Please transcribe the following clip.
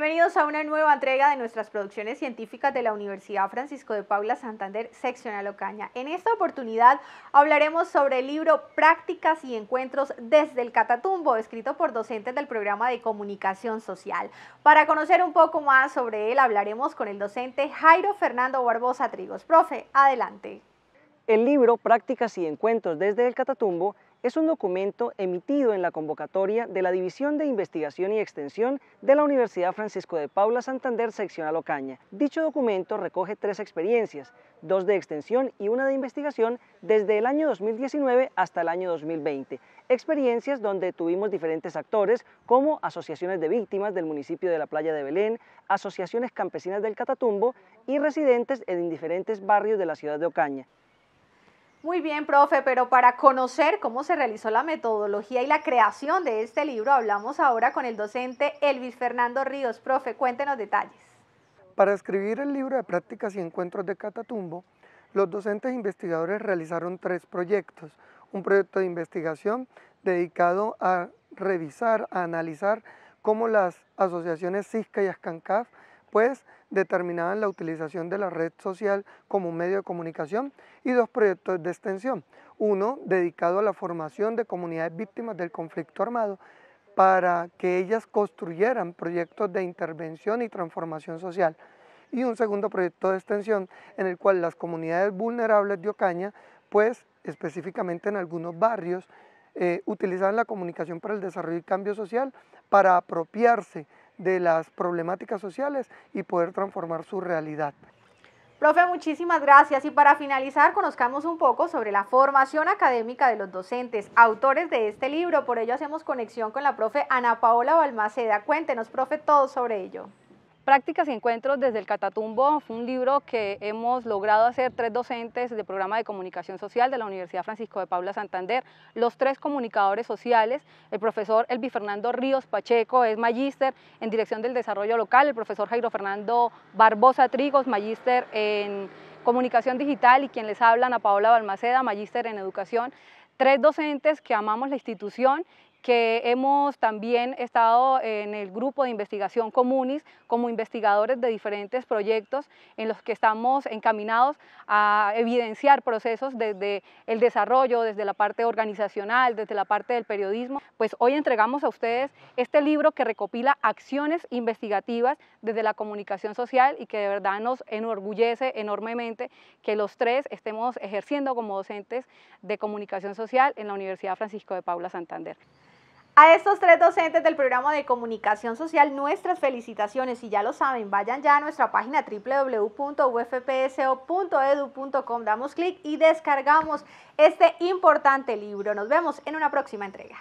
Bienvenidos a una nueva entrega de nuestras producciones científicas de la Universidad Francisco de Paula Santander, seccional Ocaña. En esta oportunidad hablaremos sobre el libro Prácticas y Encuentros desde el Catatumbo, escrito por docentes del programa de comunicación social. Para conocer un poco más sobre él, hablaremos con el docente Jairo Fernando Barbosa Trigos. Profe, adelante. El libro Prácticas y Encuentros desde el Catatumbo es un documento emitido en la convocatoria de la División de Investigación y Extensión de la Universidad Francisco de Paula Santander Seccional Ocaña. Dicho documento recoge tres experiencias, dos de extensión y una de investigación desde el año 2019 hasta el año 2020. Experiencias donde tuvimos diferentes actores como asociaciones de víctimas del municipio de la Playa de Belén, asociaciones campesinas del Catatumbo y residentes en diferentes barrios de la ciudad de Ocaña. Muy bien, profe, pero para conocer cómo se realizó la metodología y la creación de este libro, hablamos ahora con el docente Elvis Fernando Ríos. Profe, cuéntenos detalles. Para escribir el libro de prácticas y encuentros de Catatumbo, los docentes investigadores realizaron tres proyectos. Un proyecto de investigación dedicado a revisar, a analizar cómo las asociaciones CISCA y ASCANCAF pues determinaban la utilización de la red social como un medio de comunicación y dos proyectos de extensión. Uno dedicado a la formación de comunidades víctimas del conflicto armado para que ellas construyeran proyectos de intervención y transformación social. Y un segundo proyecto de extensión en el cual las comunidades vulnerables de Ocaña, pues específicamente en algunos barrios, eh, utilizaban la comunicación para el desarrollo y cambio social para apropiarse de las problemáticas sociales y poder transformar su realidad. Profe, muchísimas gracias. Y para finalizar, conozcamos un poco sobre la formación académica de los docentes, autores de este libro. Por ello hacemos conexión con la profe Ana Paola Balmaceda. Cuéntenos, profe, todo sobre ello. Prácticas y Encuentros desde el Catatumbo fue un libro que hemos logrado hacer tres docentes del programa de comunicación social de la Universidad Francisco de Paula Santander, los tres comunicadores sociales, el profesor Elvi Fernando Ríos Pacheco es magíster en Dirección del Desarrollo Local, el profesor Jairo Fernando Barbosa Trigos, magíster en Comunicación Digital y quien les habla, Ana Paola Balmaceda, magíster en Educación tres docentes que amamos la institución que hemos también estado en el grupo de investigación Comunis como investigadores de diferentes proyectos en los que estamos encaminados a evidenciar procesos desde el desarrollo, desde la parte organizacional, desde la parte del periodismo. Pues hoy entregamos a ustedes este libro que recopila acciones investigativas desde la comunicación social y que de verdad nos enorgullece enormemente que los tres estemos ejerciendo como docentes de comunicación social en la Universidad Francisco de Paula Santander. A estos tres docentes del programa de comunicación social, nuestras felicitaciones y ya lo saben, vayan ya a nuestra página www.ufpso.edu.com, damos clic y descargamos este importante libro. Nos vemos en una próxima entrega.